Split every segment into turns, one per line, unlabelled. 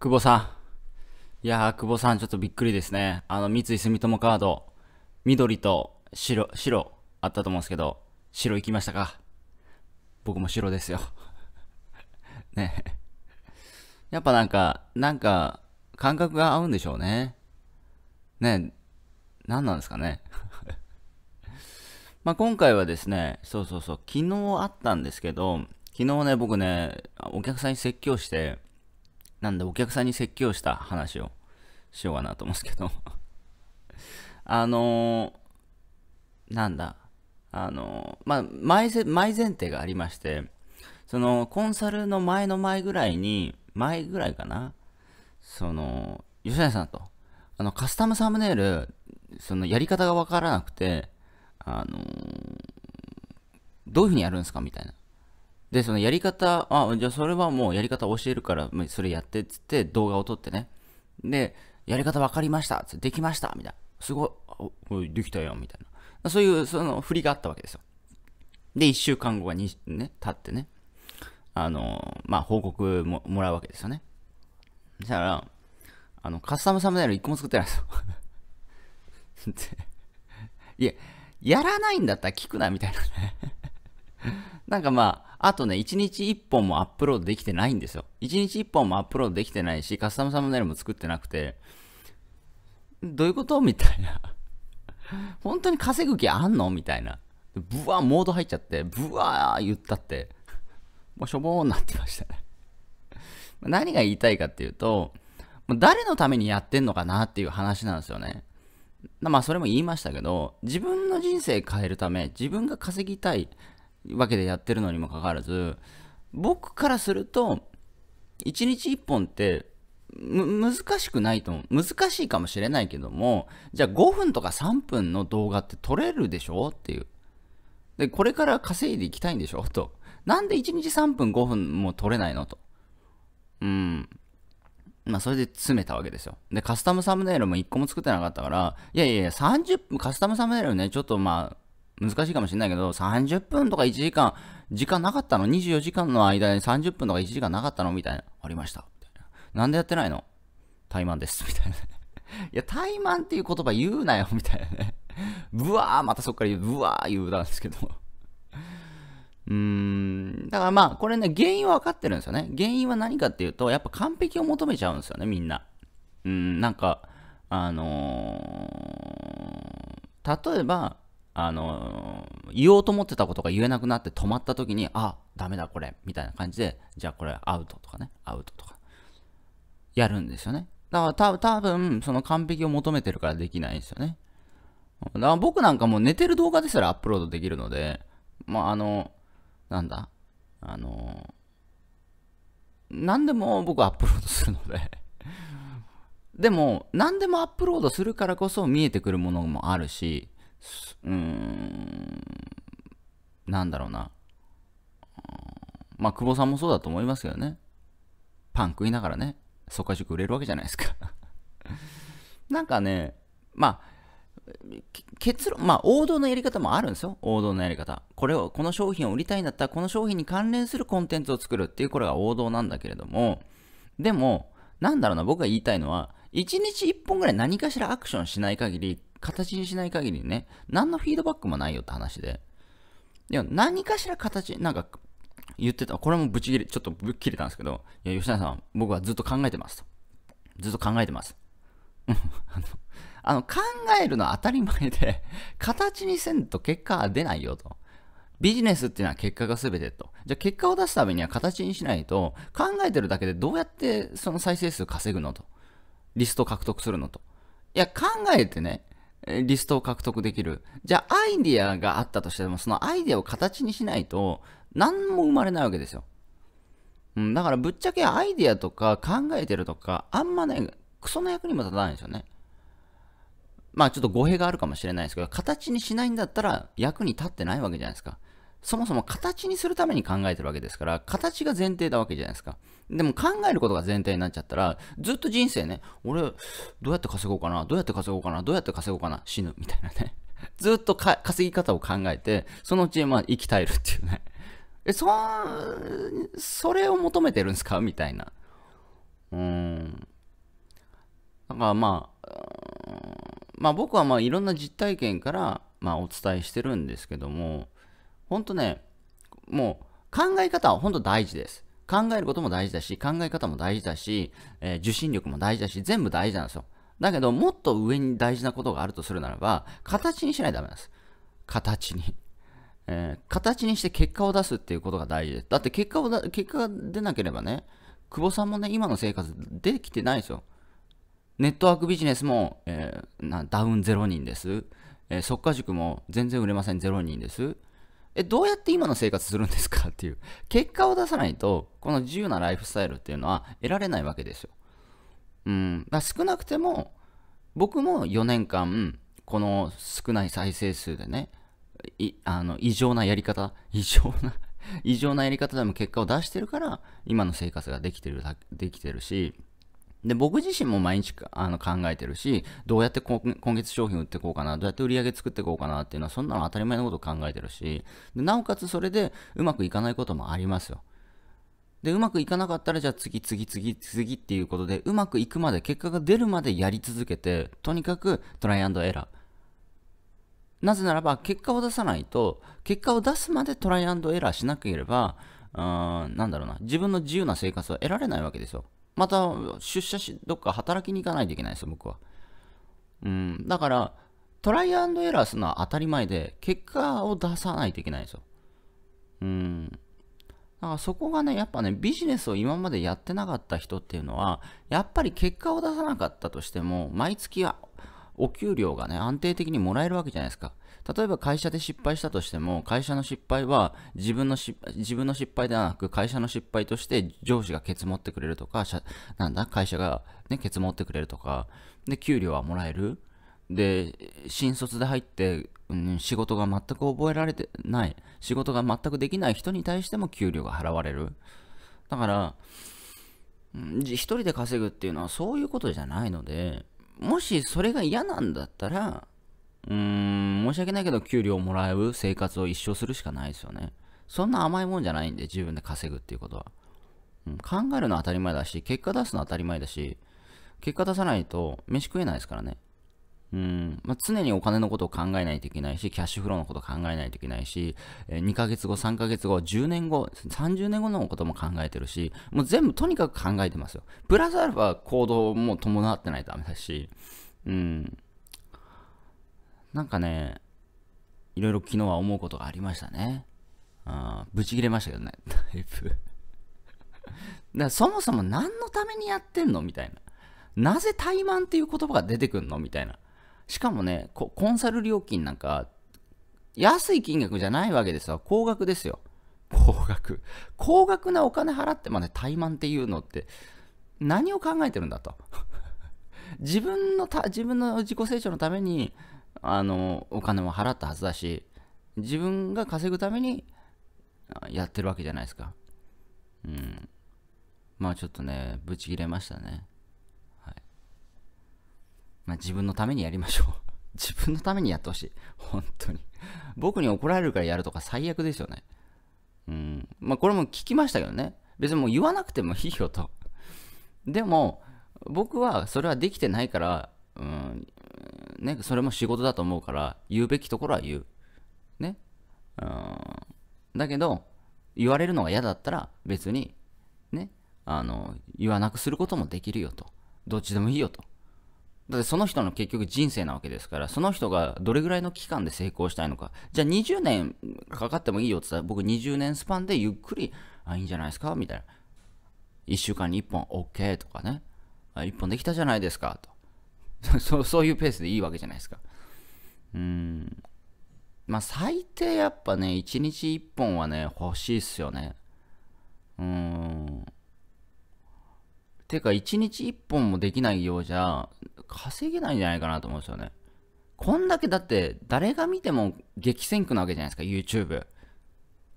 久保さん。いやー、久保さん、ちょっとびっくりですね。あの、三井住友カード、緑と白、白、あったと思うんですけど、白行きましたか僕も白ですよ。ね。やっぱなんか、なんか、感覚が合うんでしょうね。ね、何なんですかね。まあ今回はですね、そうそうそう、昨日あったんですけど、昨日ね、僕ね、お客さんに説教して、なんでお客さんに説教した話をしようかなと思うんですけど あのー、なんだ、あのー、まあ、前前前提がありまして、その、コンサルの前の前ぐらいに、前ぐらいかな、その、吉谷さんと、あの、カスタムサムネイル、その、やり方がわからなくて、あのー、どういうふうにやるんですかみたいな。で、そのやり方、あ、じゃあそれはもうやり方教えるから、それやってっつって動画を撮ってね。で、やり方分かりましたって、できましたみたいな。すごい、できたよみたいな。そういう、その振りがあったわけですよ。で、1週間後がね、経ってね、あの、まあ、報告ももらうわけですよね。そしたら、あの、カスタムサムネイル1個も作ってないですよ。いや、やらないんだったら聞くな、みたいなね なんかまあ、あとね、1日1本もアップロードできてないんですよ。1日1本もアップロードできてないし、カスタムサムネイルも作ってなくて、どういうことみたいな。本当に稼ぐ気あんのみたいな。ブワーモード入っちゃって、ブワー言ったって、もうしょぼーになってましたね。何が言いたいかっていうと、誰のためにやってんのかなっていう話なんですよね。まあそれも言いましたけど、自分の人生変えるため、自分が稼ぎたい、わけでやってるのにもかかわらず僕からすると1日1本って難しくないと思う難しいかもしれないけどもじゃあ5分とか3分の動画って撮れるでしょっていうでこれから稼いでいきたいんでしょとなんで1日3分5分も撮れないのとうんまあ、それで詰めたわけですよ。で、カスタムサムネイルも1個も作ってなかったから、いやいやいや、30分、カスタムサムネイルね、ちょっとまあ、難しいかもしれないけど、30分とか1時間、時間なかったの ?24 時間の間に30分とか1時間なかったのみたいな。ありました。みたいな。なんでやってないの怠慢です。みたいな。いや、怠慢っていう言葉言うなよ、みたいなね。ぶわー、またそっから言う、ぶわー言うたんですけど。うーん。だからまあ、これね、原因は分かってるんですよね。原因は何かっていうと、やっぱ完璧を求めちゃうんですよね、みんな。うん、なんか、あのー、例えば、あの言おうと思ってたことが言えなくなって止まった時に、あ、ダメだこれ、みたいな感じで、じゃあこれアウトとかね、アウトとか、やるんですよね。だから多分、その完璧を求めてるからできないんですよね。だから僕なんかもう寝てる動画ですらアップロードできるので、まああの、なんだ、あの、何でも僕アップロードするのででも、何でもアップロードするからこそ見えてくるものもあるし、うーん、なんだろうな。まあ、久保さんもそうだと思いますけどね。パン食いながらね、そこは塾売れるわけじゃないですか なんかね、まあ、結論、まあ、王道のやり方もあるんですよ。王道のやり方。これを、この商品を売りたいんだったら、この商品に関連するコンテンツを作るっていう、これが王道なんだけれども、でも、なんだろうな、僕が言いたいのは、1日1本ぐらい何かしらアクションしない限り、形にしない限りね、何のフィードバックもないよって話で。いや、何かしら形、なんか、言ってた、これもブチ切れ、ちょっとぶっ切れたんですけど、いや、吉永さん、僕はずっと考えてますと。ずっと考えてます。あの、あの考えるのは当たり前で、形にせんと結果は出ないよと。ビジネスっていうのは結果が全てと。じゃあ結果を出すためには形にしないと、考えてるだけでどうやってその再生数稼ぐのと。リスト獲得するのと。いや、考えてね、リストを獲得できる。じゃあ、アイディアがあったとしても、そのアイディアを形にしないと、何も生まれないわけですよ。うん、だから、ぶっちゃけアイディアとか考えてるとか、あんまね、クソの役にも立たないんですよね。まあ、ちょっと語弊があるかもしれないですけど、形にしないんだったら、役に立ってないわけじゃないですか。そもそも形にするために考えてるわけですから、形が前提なわけじゃないですか。でも考えることが前提になっちゃったら、ずっと人生ね、俺、どうやって稼ごうかな、どうやって稼ごうかな、どうやって稼ごうかな、死ぬ、みたいなね。ずっと稼ぎ方を考えて、そのうち、まあ、生き耐えるっていうね。え、そ、それを求めてるんですかみたいな。うーん。だからまあ、まあ僕はまあいろんな実体験から、まあお伝えしてるんですけども、本当ね、もう考え方は本当大事です。考えることも大事だし、考え方も大事だし、えー、受信力も大事だし、全部大事なんですよ。だけど、もっと上に大事なことがあるとするならば、形にしないとダメなんです。形に。えー、形にして結果を出すっていうことが大事です。だって結果をだ、結果が出なければね、久保さんもね、今の生活出てきてないですよ。ネットワークビジネスも、えー、ダウン0人です。えー、速稼塾も全然売れません、0人です。え、どうやって今の生活するんですかっていう、結果を出さないと、この自由なライフスタイルっていうのは得られないわけですよ。うん、だ少なくても、僕も4年間、この少ない再生数でね、あの異常なやり方、異常な 異常なやり方でも結果を出してるから、今の生活ができてる、できてるし、で、僕自身も毎日あの考えてるし、どうやって今月商品売っていこうかな、どうやって売り上げ作っていこうかなっていうのは、そんなの当たり前のこと考えてるし、でなおかつそれでうまくいかないこともありますよ。で、うまくいかなかったら、じゃあ次、次、次、次っていうことで、うまくいくまで、結果が出るまでやり続けて、とにかくトライアンドエラー。なぜならば、結果を出さないと、結果を出すまでトライアンドエラーしなければ、うん、なんだろうな、自分の自由な生活は得られないわけですよ。また出社し、どっか働きに行かないといけないですよ、僕は。うん、だから、トライアンドエラーするのは当たり前で、結果を出さないといけないんですよ。うん。だからそこがね、やっぱね、ビジネスを今までやってなかった人っていうのは、やっぱり結果を出さなかったとしても、毎月はお給料がね、安定的にもらえるわけじゃないですか。例えば会社で失敗したとしても、会社の失敗は自分の失自分の失敗ではなく、会社の失敗として上司がケツ持ってくれるとか、なんだ、会社が、ね、ケツ持ってくれるとか、で、給料はもらえる。で、新卒で入って、うん、仕事が全く覚えられてない、仕事が全くできない人に対しても給料が払われる。だから、うん、一人で稼ぐっていうのはそういうことじゃないので、もしそれが嫌なんだったら、うーん、申し訳ないけど給料をもらう生活を一生するしかないですよね。そんな甘いもんじゃないんで、自分で稼ぐっていうことは。うん、考えるのは当たり前だし、結果出すのは当たり前だし、結果出さないと飯食えないですからね。うんまあ、常にお金のことを考えないといけないし、キャッシュフローのことを考えないといけないし、2ヶ月後、3ヶ月後、10年後、30年後のことも考えてるし、もう全部とにかく考えてますよ。プラスアルファ行動も伴ってないとダメだし、うん。なんかね、いろいろ昨日は思うことがありましたね。ぶち切れましたけどね、だいぶだそもそも何のためにやってんのみたいな。なぜ怠慢っていう言葉が出てくんのみたいな。しかもね、コンサル料金なんか、安い金額じゃないわけですよ。高額ですよ。高額。高額なお金払ってまで怠慢っていうのって、何を考えてるんだと。自分のた、自分の自己成長のために、あの、お金も払ったはずだし、自分が稼ぐためにやってるわけじゃないですか。うん。まあちょっとね、ブチ切れましたね。まあ、自分のためにやりましょう 自分のためにやってほしい。本当に僕に怒られるからやるとか最悪ですよね。うん。まあ、これも聞きましたけどね。別にもう言わなくてもいいよと。でも、僕はそれはできてないから、うん、ね、それも仕事だと思うから、言うべきところは言う。ね。うん。だけど、言われるのが嫌だったら、別に、ね、あの、言わなくすることもできるよと。どっちでもいいよと。だってその人の結局人生なわけですから、その人がどれぐらいの期間で成功したいのか。じゃあ20年かかってもいいよって言ったら、僕20年スパンでゆっくり、あ、いいんじゃないですかみたいな。1週間に1本 OK とかね。あ、1本できたじゃないですか。と。そう、そういうペースでいいわけじゃないですか。うん。まあ最低やっぱね、1日1本はね、欲しいっすよね。うん。てか、1日1本もできないようじゃ、稼げないんじゃないかなと思うんですよね。こんだけだって誰が見ても激戦区なわけじゃないですか YouTube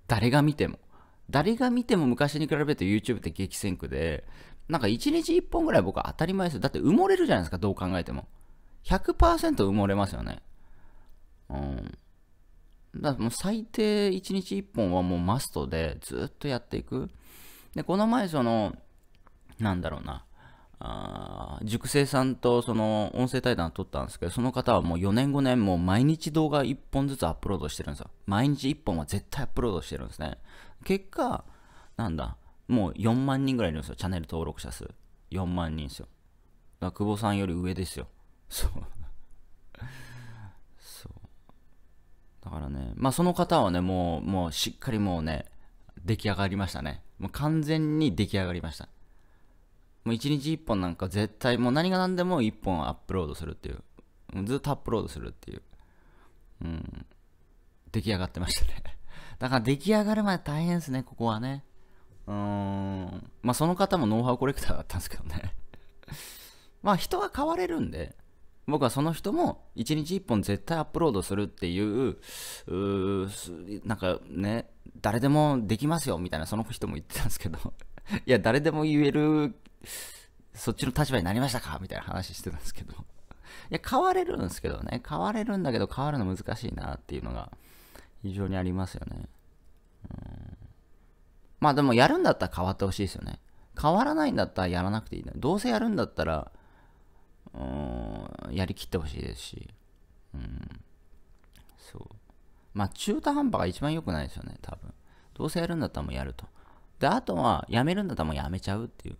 誰が見ても誰が見ても昔に比べて YouTube って激戦区でなんか1日1本ぐらい僕は当たり前ですよだって埋もれるじゃないですかどう考えても100%埋もれますよねうんだからもう最低1日1本はもうマストでずっとやっていくでこの前そのなんだろうな塾生さんとその音声対談を撮ったんですけど、その方はもう4年5年もう毎日動画1本ずつアップロードしてるんですよ。毎日1本は絶対アップロードしてるんですね。結果、なんだ、もう4万人ぐらいいるんですよ。チャンネル登録者数。4万人ですよ。だから久保さんより上ですよ。そう。そう。だからね、まあその方はね、もう、もうしっかりもうね、出来上がりましたね。もう完全に出来上がりました。もう1日1本なんか絶対もう何が何でも1本アップロードするっていう。ずっとアップロードするっていう。うん。出来上がってましたね だから出来上がるまで大変ですね、ここはね。うーん。まあその方もノウハウコレクターだったんですけどね まあ人は変われるんで、僕はその人も1日1本絶対アップロードするっていう、うなんかね、誰でもできますよみたいなその人も言ってたんですけど いや、誰でも言えるそっちの立場になりましたかみたいな話してたんですけど。いや、変われるんですけどね。変われるんだけど、変わるの難しいなっていうのが、非常にありますよね。うんまあでも、やるんだったら変わってほしいですよね。変わらないんだったらやらなくていいんだ。どうせやるんだったら、うん、やりきってほしいですし。うん。そう。まあ、中途半端が一番良くないですよね、多分。どうせやるんだったらもうやると。で、あとは、やめるんだったらもうやめちゃうっていう。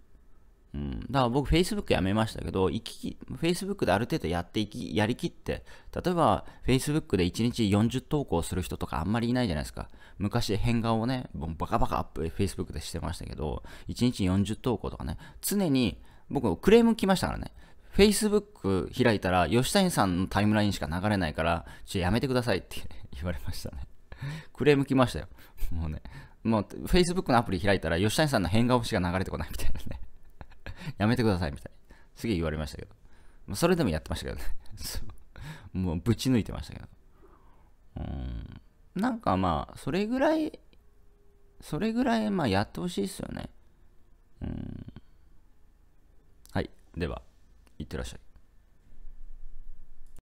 うん、だから僕、Facebook やめましたけど、行き、Facebook である程度やっていき、やりきって、例えば Facebook で1日40投稿する人とかあんまりいないじゃないですか。昔変顔をね、バカバカアップ Facebook でしてましたけど、1日40投稿とかね、常に僕クレーム来ましたからね。Facebook 開いたら、吉谷さんのタイムラインしか流れないから、ちょ、やめてくださいって 言われましたね。クレーム来ましたよ。もうね、もう Facebook のアプリ開いたら、吉谷さんの変顔しか流れてこないみたいやめてくださいみたいな。すげえ言われましたけど。それでもやってましたけどね。もうぶち抜いてましたけど。うん。なんかまあ、それぐらい、それぐらいまあやってほしいですよね。うん。はい。では、いってらっしゃい。